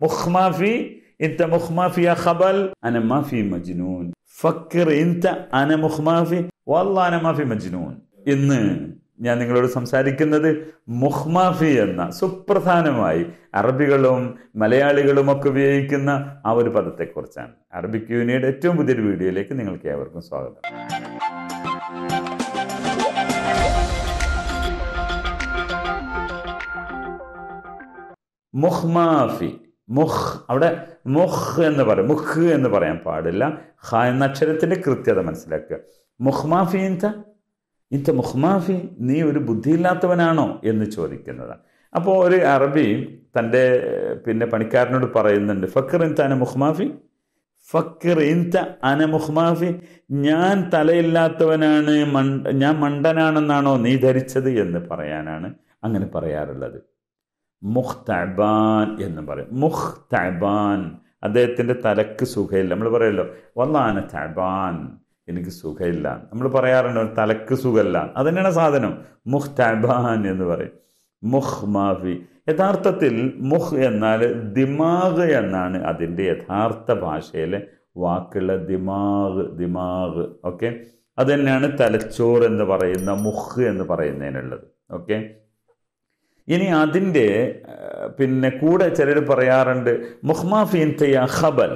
مخمافي انت مخمافي يا خبل انا ما في مجنون فكر انت انا مخمافي والله انا ما في مجنون ഇന്ന് ഞാൻ നിങ്ങളോട് സംസാരിക്കുന്നത് മുഹ്മാഫി എന്ന സുപ്രധാനമായി അറബികളും മലയാളികളും ഒക്കെ ഉപയോഗിക്കുന്ന ആ ഒരു പദത്തെക്കുറിച്ചാണ് അറബിക് യൂണിയുടെ ഏറ്റവും പുതിയൊരു വീഡിയോയിലേക്ക് നിങ്ങൾക്ക് ഏവർക്കും സ്വാഗതം മുഹ്മാഫി മുഹ് അവിടെ മുഹ് എന്ന് പറയും മുഖ് എന്ന് പറയാൻ പാടില്ല ഹ എന്ന അക്ഷരത്തിൻ്റെ കൃത്യത മനസ്സിലാക്കുക മുഹ്മാഫി ഇന്ത ഇന്ത മുഹ്മാഫി നീ ഒരു ബുദ്ധിയില്ലാത്തവനാണോ എന്ന് ചോദിക്കുന്നത് അപ്പോൾ ഒരു അറബി തൻ്റെ പിന്നെ പണിക്കാരനോട് പറയുന്നുണ്ട് ഫക്കർ ഇന്ത അന മുഹ്മാഫി ഫക്കർ ഇന്ത അന മുഹ്മാഫി ഞാൻ തലയില്ലാത്തവനാണ് മൺ ഞാൻ മണ്ടനാണെന്നാണോ നീ ധരിച്ചത് എന്ന് പറയാനാണ് അങ്ങനെ പറയാറുള്ളത് മുഖ്താബാൻ എന്ന് പറയും മുഖ്താബാൻ അദ്ദേഹത്തിൻ്റെ തലക്ക് സുഖയില്ല നമ്മൾ പറയല്ലോ വന്നാന താബാൻ എനിക്ക് സുഖമില്ല നമ്മൾ പറയാറുണ്ട് തലക്ക് സുഖമില്ല അത് തന്നെയാണ് സാധനം മുഖ് താബാൻ എന്ന് പറയും മുഖ് മാഫി യഥാർത്ഥത്തിൽ മുഖ് എന്നാൽ ദിമാഗ് എന്നാണ് അതിൻ്റെ യഥാർത്ഥ ഭാഷയിലെ വാക്കുള്ള ദിമാഗ് ദിമാഗ് ഓക്കെ അത് തന്നെയാണ് തലച്ചോറ് എന്ന് പറയുന്ന മുഖ് എന്ന് പറയുന്നതിനുള്ളത് ഓക്കെ ഇനി അതിൻ്റെ പിന്നെ കൂടെ ചിലർ പറയാറുണ്ട് മുഹ്മാഫീൻ തയ്യാ ഖബൽ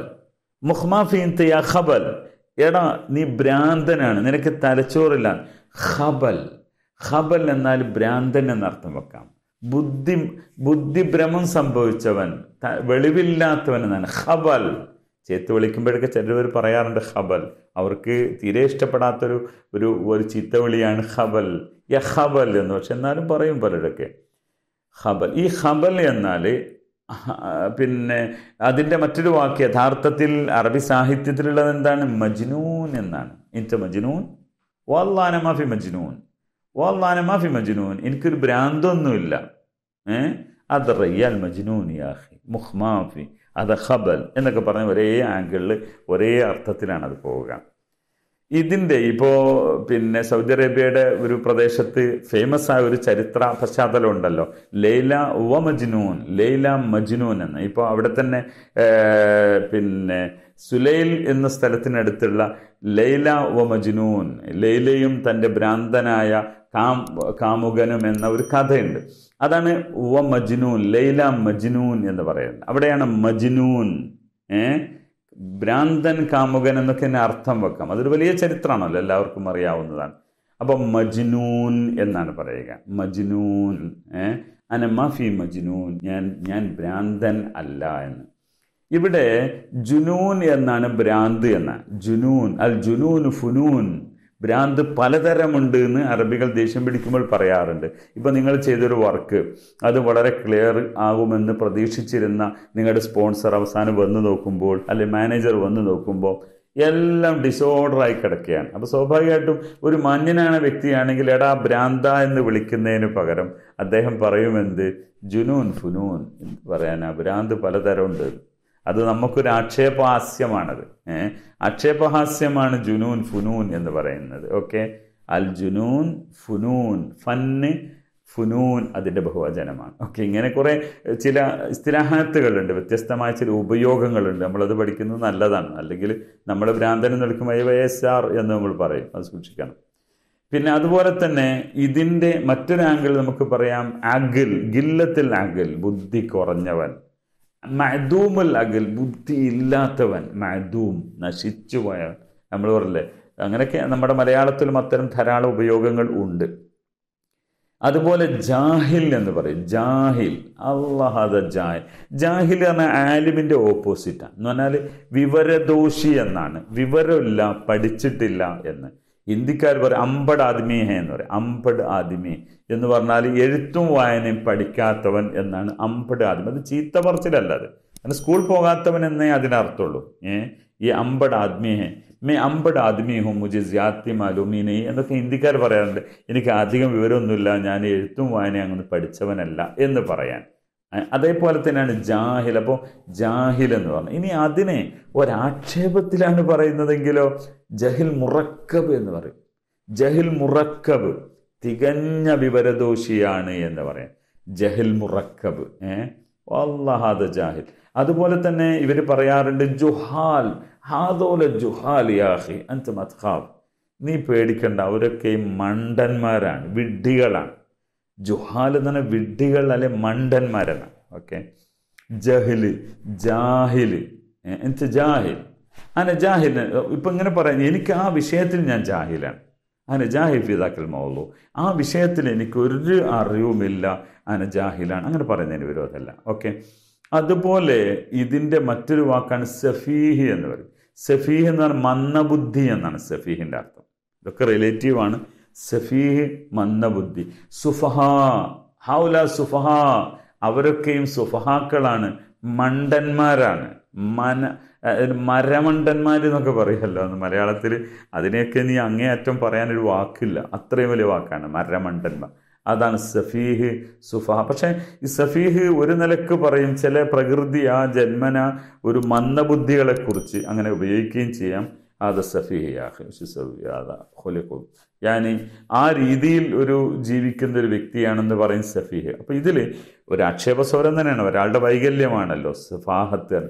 മുഹ്മാഫീൻ തയ്യാ ഖബൽ എടാ നീ ഭ്രാന്തനാണ് നിനക്ക് തലച്ചോറില്ല ഖബൽ ഖബൽ എന്നാൽ ഭ്രാന്തൻ എന്നർത്ഥം വെക്കാം ബുദ്ധി ബുദ്ധിഭ്രമം സംഭവിച്ചവൻ വെളിവില്ലാത്തവൻ എന്നാണ് ഖബൽ ചേത്ത് വിളിക്കുമ്പോഴൊക്കെ ചിലർ പറയാറുണ്ട് ഖബൽ അവർക്ക് തീരെ ഇഷ്ടപ്പെടാത്തൊരു ഒരു ഒരു ചീത്തവിളിയാണ് ഖബൽ യ ഖബൽ എന്ന് പക്ഷെ എന്നാലും പറയും പലരൊക്കെ ഹബൽ ഈ ഹബൽ എന്നാൽ പിന്നെ അതിൻ്റെ മറ്റൊരു വാക്ക് യഥാർത്ഥത്തിൽ അറബി സാഹിത്യത്തിലുള്ളത് എന്താണ് മജ്നൂൻ എന്നാണ് ഇൻറ്റ മജ്നൂൻ മാഫി മജ്നൂൻ മാഫി മജ്നൂൻ എനിക്കൊരു ഭ്രാന്തൊന്നുമില്ല ഏ അത് റയ്യാൽ മജ്നൂൻ യാഹി മുഹ്മാഫി അത് ഹബൽ എന്നൊക്കെ പറഞ്ഞ് ഒരേ ആംഗിളിൽ ഒരേ അർത്ഥത്തിലാണ് അത് പോവുക ഇതിൻ്റെ ഇപ്പോൾ പിന്നെ സൗദി അറേബ്യയുടെ ഒരു പ്രദേശത്ത് ഫേമസ് ആയ ഒരു ചരിത്ര പശ്ചാത്തലം ഉണ്ടല്ലോ ലൈല ഉവ മജ്നൂൻ ലൈല മജ്നൂൻ എന്ന് ഇപ്പോൾ അവിടെ തന്നെ പിന്നെ സുലൈൽ എന്ന സ്ഥലത്തിനടുത്തുള്ള ലൈല ഉവ മജ്നൂൻ ലൈലയും തൻ്റെ ഭ്രാന്തനായ കാം കാമുകനും എന്ന ഒരു കഥയുണ്ട് അതാണ് ഉവ മജ്നൂൻ ലൈല മജ്നൂൻ എന്ന് പറയുന്നത് അവിടെയാണ് മജ്നൂൻ ഏഹ് ഭ്രാന്തൻ കാമുകൻ എന്നൊക്കെ എന്നെ അർത്ഥം വെക്കാം അതൊരു വലിയ ചരിത്രമാണല്ലോ എല്ലാവർക്കും അറിയാവുന്നതാണ് അപ്പം മജ്നൂൻ എന്നാണ് പറയുക മജ്നൂൻ ഏഹ് മഫി മജ്നൂൻ ഞാൻ ഞാൻ ഭ്രാന്തൻ അല്ല എന്ന് ഇവിടെ ജുനൂൻ എന്നാണ് ഭ്രാന്ത് എന്ന് ജുനൂൻ അൽ ജുനൂൻ ഫുനൂൻ ഭ്രാന്ത് പലതരമുണ്ട് എന്ന് അറബികൾ ദേഷ്യം പിടിക്കുമ്പോൾ പറയാറുണ്ട് ഇപ്പം നിങ്ങൾ ചെയ്തൊരു വർക്ക് അത് വളരെ ക്ലിയർ ആകുമെന്ന് പ്രതീക്ഷിച്ചിരുന്ന നിങ്ങളുടെ സ്പോൺസർ അവസാനം വന്ന് നോക്കുമ്പോൾ അല്ലെ മാനേജർ വന്ന് നോക്കുമ്പോൾ എല്ലാം ഡിസോർഡറായി കിടക്കുകയാണ് അപ്പോൾ സ്വാഭാവികമായിട്ടും ഒരു മാന്യനായ വ്യക്തിയാണെങ്കിൽ എടാ ഭ്രാന്ത എന്ന് വിളിക്കുന്നതിന് പകരം അദ്ദേഹം പറയുമെന്ത് ജുനൂൻ ഫുനൂൻ എന്ന് പറയാനാ ഭ്രാന്ത് പലതരമുണ്ട് അത് നമുക്കൊരു ആക്ഷേപഹാസ്യമാണത് ആക്ഷേപഹാസ്യമാണ് ജുനൂൻ ഫുനൂൻ എന്ന് പറയുന്നത് ഓക്കെ അൽ ജുനൂൻ ഫുനൂൻ ഫന്ന് ഫുനൂൻ അതിൻ്റെ ബഹുവചനമാണ് ഓക്കെ ഇങ്ങനെ കുറേ ചില സ്ഥിരാഹത്തുകളുണ്ട് വ്യത്യസ്തമായ ചില ഉപയോഗങ്ങളുണ്ട് നമ്മളത് പഠിക്കുന്നത് നല്ലതാണ് അല്ലെങ്കിൽ നമ്മൾ ഭ്രാന്തൻ വൈ എസ് ആർ എന്ന് നമ്മൾ പറയും അത് സൂക്ഷിക്കണം പിന്നെ അതുപോലെ തന്നെ ഇതിൻ്റെ മറ്റൊരു ആംഗിൾ നമുക്ക് പറയാം അഗിൽ ഗില്ലത്തിൽ അഗിൽ ബുദ്ധി കുറഞ്ഞവൻ മഅദൂമൽ അകൽ ബുദ്ധി ഇല്ലാത്തവൻ മഅദൂം നശിച്ചു പോയ നമ്മൾ പറഞ്ഞില്ലേ അങ്ങനെയൊക്കെ നമ്മുടെ മലയാളത്തിലും അത്തരം ധാരാളം ഉപയോഗങ്ങൾ ഉണ്ട് അതുപോലെ ജാഹിൽ എന്ന് പറയും ജാഹിൽ അള്ളാഹദ ജാഹിൽ ജാഹിൽ എന്ന ആലിമിൻ്റെ ഓപ്പോസിറ്റാണ് എന്ന് പറഞ്ഞാൽ വിവരദോഷി എന്നാണ് വിവരമില്ല പഠിച്ചിട്ടില്ല എന്ന് ഹിന്ദിക്കാർ പറയും അമ്പട് ആദ്മി എന്ന് പറയും അമ്പട് ആദ്മി എന്ന് പറഞ്ഞാൽ എഴുത്തും വായനയും പഠിക്കാത്തവൻ എന്നാണ് അമ്പട് ആദ്മി അത് ചീത്ത പറച്ചിലല്ല അത് കാരണം സ്കൂൾ പോകാത്തവൻ എന്നേ അതിനർത്ഥമുള്ളൂ ഏ ഈ അമ്പട് ആദ്മി ഹേ മേ അമ്പട് ആദ്മി ഹും മുജി ജാത്തി മാലൂമി എന്നൊക്കെ ഹിന്ദിക്കാർ പറയാറുണ്ട് എനിക്ക് അധികം വിവരമൊന്നുമില്ല ഞാൻ എഴുത്തും വായനയും അങ്ങനെ പഠിച്ചവനല്ല എന്ന് പറയാൻ അതേപോലെ തന്നെയാണ് ജാഹിൽ അപ്പോൾ ജാഹിൽ എന്ന് പറഞ്ഞു ഇനി അതിനെ ഒരാക്ഷേപത്തിലാണ് പറയുന്നതെങ്കിലോ ജഹിൽ മുറക്കബ് എന്ന് പറയും ജഹിൽ മുറക്കബ് തികഞ്ഞ വിവരദോഷിയാണ് എന്ന് പറയാം ജഹിൽ മുറക്കബ് ഏ ജാഹിൽ അതുപോലെ തന്നെ ഇവർ പറയാറുണ്ട് ജുഹാൽ ഹാദോല ജുഹാൽ യാഹി അന്ത് മത്ഹാബ് നീ പേടിക്കണ്ട അവരൊക്കെ മണ്ടന്മാരാണ് വിഡ്ഢികളാണ് ജുഹാൽ എന്ന് പറഞ്ഞാൽ വിഡ്ഢികൾ അല്ലെ മണ്ടന്മാരാണ് ഓക്കെ ജഹില് ജാഹില് ജാഹിൽ അങ്ങനെ ജാഹിൽ ഇപ്പം ഇങ്ങനെ പറയാം എനിക്ക് ആ വിഷയത്തിൽ ഞാൻ ജാഹിലാണ് അങ്ങനെ ജാഹിൽ ഫിതാക്കൽ മോളു ആ വിഷയത്തിൽ എനിക്ക് ഒരു അറിവുമില്ല അങ്ങനെ ജാഹിലാണ് അങ്ങനെ പറയുന്നതിന് വിരോധമല്ല ഓക്കെ അതുപോലെ ഇതിൻ്റെ മറ്റൊരു വാക്കാണ് സഫീഹി എന്ന് പറയും സഫീഹ് എന്ന് പറഞ്ഞാൽ മന്ദബുദ്ധി എന്നാണ് സഫീഹിൻ്റെ അർത്ഥം ഇതൊക്കെ റിലേറ്റീവാണ് സഫീഹ് മന്ദബുദ്ധി സുഫഹ ഹൗല സുഫഹ അവരൊക്കെയും സുഫഹാക്കളാണ് മണ്ടന്മാരാണ് മന മരമണ്ടന്മാർ എന്നൊക്കെ പറയുമല്ലോ അന്ന് മലയാളത്തിൽ അതിനെയൊക്കെ നീ അങ്ങേയറ്റം പറയാനൊരു വാക്കില്ല അത്രയും വലിയ വാക്കാണ് മരമണ്ടന്മാർ അതാണ് സഫീഹ് സുഫഹ പക്ഷേ ഈ സഫീഹ് ഒരു നിലക്ക് പറയും ചില പ്രകൃതി ആ ജന്മന ഒരു മന്ദബുദ്ധികളെക്കുറിച്ച് അങ്ങനെ ഉപയോഗിക്കുകയും ചെയ്യാം അത് هذا ഹുലിഖു യാനി ആ രീതിയിൽ ഒരു ജീവിക്കുന്ന ഒരു വ്യക്തിയാണെന്ന് പറയും സഫീഹ് അപ്പോൾ ഇതിൽ ഒരു ആക്ഷേപസ്വരം തന്നെയാണ് ഒരാളുടെ വൈകല്യമാണല്ലോ സഫാഹത്ത്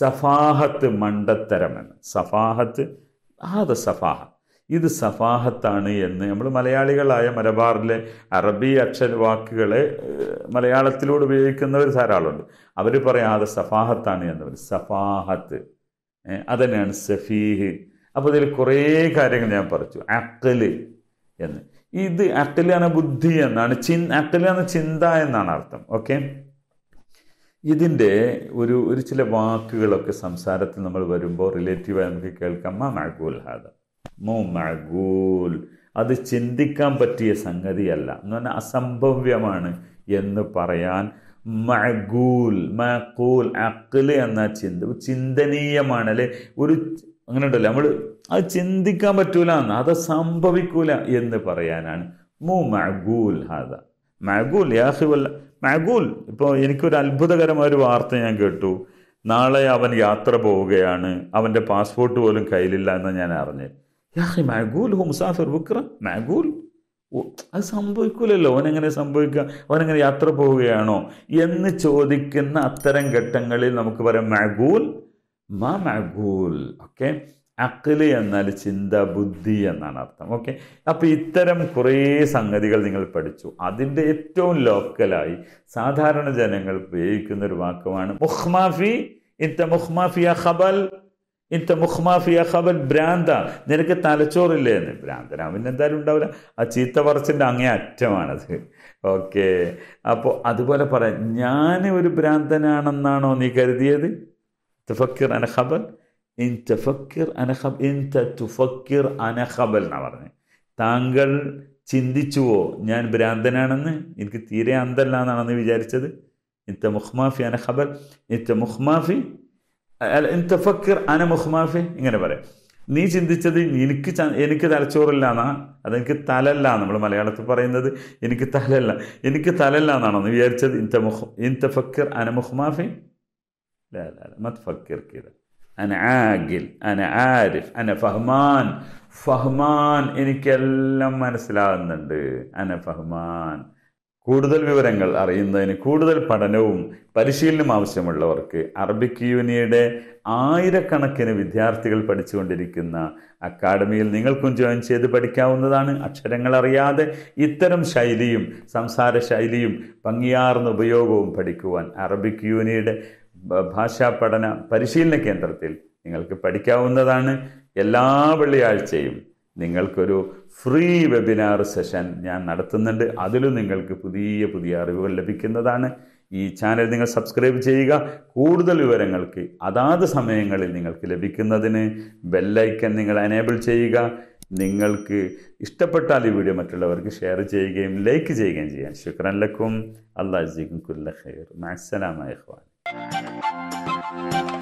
സഫാഹത്ത് മണ്ടത്തരം എന്ന് സഫാഹത്ത് ആദ സഫാഹ ഇത് സഫാഹത്താണ് എന്ന് നമ്മൾ മലയാളികളായ മലബാറിലെ അറബി അക്ഷര വാക്കുകളെ മലയാളത്തിലൂടെ ഉപയോഗിക്കുന്നവർ ധാരാളമുണ്ട് അവർ പറയാതെ സഫാഹത്താണ് എന്നവർ സഫാഹത്ത് അതന്നെയാണ് സഫീഹ് അപ്പോൾ ഇതിൽ കുറേ കാര്യങ്ങൾ ഞാൻ പറിച്ചു അക്കല് എന്ന് ഇത് അക്കലാണ് ബുദ്ധി എന്നാണ് ചിൻ അക്കലാണ് ചിന്ത എന്നാണ് അർത്ഥം ഓക്കെ ഇതിൻ്റെ ഒരു ഒരു ചില വാക്കുകളൊക്കെ സംസാരത്തിൽ നമ്മൾ വരുമ്പോൾ റിലേറ്റീവായി നമുക്ക് കേൾക്കാം മാ മാഗൂൽ ഹാദ മോ മാഗൂൽ അത് ചിന്തിക്കാൻ പറ്റിയ സംഗതിയല്ല എന്ന് പറഞ്ഞാൽ അസംഭവ്യമാണ് എന്ന് പറയാൻ മഴകൂൽ മഴക്കൂൽ അക്കല് എന്ന ചിന്ത ചിന്തനീയമാണ് അല്ലെ ഒരു അങ്ങനെ ഉണ്ടല്ലോ നമ്മൾ അത് ചിന്തിക്കാൻ പറ്റൂല എന്ന് അത് സംഭവിക്കൂല എന്ന് പറയാനാണ് മൂ മഅഗൂൽ ഹാദ മഅഗൂൽ യാഹിവല്ല മഅഗൂൽ ഇപ്പോൾ എനിക്കൊരു അത്ഭുതകരമായ ഒരു വാർത്ത ഞാൻ കേട്ടു നാളെ അവൻ യാത്ര പോവുകയാണ് അവൻ്റെ പാസ്പോർട്ട് പോലും കയ്യിലില്ല എന്ന് ഞാൻ അറിഞ്ഞു യാഹി മഅഗൂൽ ഹു മുസാഫിർ ബുക്ര മഅഗൂൽ അത് സംഭവിക്കൂലല്ലോ അവനെങ്ങനെ സംഭവിക്കുക അവനെങ്ങനെ യാത്ര പോവുകയാണോ എന്ന് ചോദിക്കുന്ന അത്തരം ഘട്ടങ്ങളിൽ നമുക്ക് പറയാം മഅഗൂൽ മാ മഅഖൂൽ ഓക്കെ അക്കല് എന്നാൽ ചിന്ത ബുദ്ധി എന്നാണ് അർത്ഥം ഓക്കെ അപ്പൊ ഇത്തരം കുറേ സംഗതികൾ നിങ്ങൾ പഠിച്ചു അതിൻ്റെ ഏറ്റവും ലോക്കലായി സാധാരണ ജനങ്ങൾ ഉപയോഗിക്കുന്ന ഒരു വാക്കുമാണ് മുഹ്മാഫി ഇത്ത മുഹ്മാഫിയ ഖബൽ ഇത്ത മുഹ്മാഫിയ ഖബൽ ഭ്രാന്ത നിനക്ക് തലച്ചോറില്ലേ എന്ന് ഭ്രാന്തന പിന്നെ എന്തായാലും ഉണ്ടാവില്ല ആ ചീത്ത പറച്ചിൻ്റെ അങ്ങേ അറ്റമാണത് ഓക്കെ അപ്പോൾ അതുപോലെ പറയാം ഞാൻ ഒരു ഭ്രാന്തനാണെന്നാണോ നീ കരുതിയത് تفكر انا خبل انت تفكر انا خبل انت تفكر انا خബൽ എന്നാ പറഞ്ഞത് താങ്കൾ ചിന്തിച്ചുവോ ഞാൻ ഭ്രാന്തനാണെന്ന് എനിക്ക് തീരെ അന്തല്ല എന്നാണെന്ന് വിചാരിച്ചത് انت മുഹ്മാഫി അന ഖബൽ انت മുഹ്മാഫി انت ഫക്കർ അന മുഹ്മാഫി ഇങ്ങനെ പറയാം നീ ചിന്തിച്ചത് എനിക്ക് എനിക്ക് തലച്ചോറില്ല എന്നാ അതെനിക്ക് തലല്ല നമ്മൾ മലയാളത്തിൽ പറയുന്നത് എനിക്ക് തലല്ല എനിക്ക് തലല്ല എന്നാണോ എന്ന് വിചാരിച്ചത് ഇൻത മുഹ് ഇൻത അന മുഹ്മാഫി لا لا, لا ما تفكر كذا أنا عاقل أنا عارف أنا فهمان انك എനിക്കെല്ലാം മനസ്സിലാകുന്നുണ്ട് انا ഫഹ്മാൻ കൂടുതൽ വിവരങ്ങൾ അറിയുന്നതിന് കൂടുതൽ പഠനവും പരിശീലനവും ആവശ്യമുള്ളവർക്ക് അറബിക് യൂണിയുടെ ആയിരക്കണക്കിന് വിദ്യാർത്ഥികൾ പഠിച്ചുകൊണ്ടിരിക്കുന്ന അക്കാഡമിയിൽ നിങ്ങൾക്കും ജോയിൻ ചെയ്ത് പഠിക്കാവുന്നതാണ് അക്ഷരങ്ങൾ അറിയാതെ ഇത്തരം ശൈലിയും സംസാര ശൈലിയും ഭംഗിയാർന്ന ഉപയോഗവും പഠിക്കുവാൻ അറബിക് യൂണിയുടെ ഭാഷാ പഠന പരിശീലന കേന്ദ്രത്തിൽ നിങ്ങൾക്ക് പഠിക്കാവുന്നതാണ് എല്ലാ വെള്ളിയാഴ്ചയും നിങ്ങൾക്കൊരു ഫ്രീ വെബിനാർ സെഷൻ ഞാൻ നടത്തുന്നുണ്ട് അതിലും നിങ്ങൾക്ക് പുതിയ പുതിയ അറിവുകൾ ലഭിക്കുന്നതാണ് ഈ ചാനൽ നിങ്ങൾ സബ്സ്ക്രൈബ് ചെയ്യുക കൂടുതൽ വിവരങ്ങൾക്ക് അതാത് സമയങ്ങളിൽ നിങ്ങൾക്ക് ലഭിക്കുന്നതിന് ബെല്ലൈക്കൻ നിങ്ങൾ എനേബിൾ ചെയ്യുക നിങ്ങൾക്ക് ഇഷ്ടപ്പെട്ടാൽ ഈ വീഡിയോ മറ്റുള്ളവർക്ക് ഷെയർ ചെയ്യുകയും ലൈക്ക് ചെയ്യുകയും ചെയ്യാം ശുക്രൻ ലക്കും അള്ളാഹ് ജിക്കും കുല്ല ഖൈർ മാസലാമായ ഖ്വാൻ Thank you.